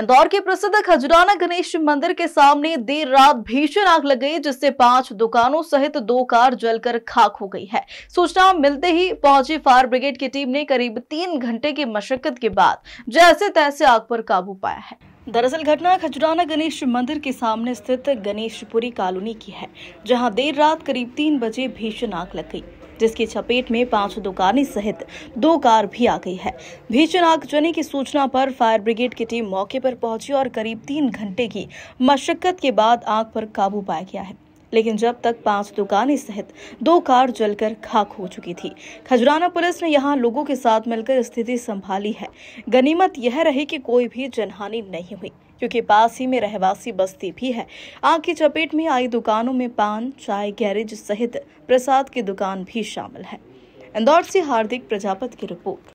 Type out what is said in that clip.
इंदौर के प्रसिद्ध खजुराना गणेश मंदिर के सामने देर रात भीषण आग लग गई जिससे पांच दुकानों सहित दो कार जलकर खाक हो गई है सूचना मिलते ही पहुंची फायर ब्रिगेड की टीम ने करीब तीन घंटे की मशक्कत के बाद जैसे तैसे आग पर काबू पाया है दरअसल घटना खजुराना गणेश मंदिर के सामने स्थित गणेशपुरी कॉलोनी की है जहां देर रात करीब तीन बजे भीषण आग लग गई जिसकी चपेट में पांच दुकानें सहित दो कार भी आ गई है भीषण आगजनी की सूचना पर फायर ब्रिगेड की टीम मौके पर पहुंची और करीब तीन घंटे की मशक्कत के बाद आग पर काबू पाया गया है लेकिन जब तक पांच दुकानें सहित दो कार जलकर खाक हो चुकी थी खजुराना पुलिस ने यहां लोगों के साथ मिलकर स्थिति संभाली है गनीमत यह रही कि कोई भी जनहानि नहीं हुई क्योंकि पास ही में रहवासी बस्ती भी है आग की चपेट में आई दुकानों में पान चाय गैरेज सहित प्रसाद की दुकान भी शामिल है इंदौर से हार्दिक प्रजापत की रिपोर्ट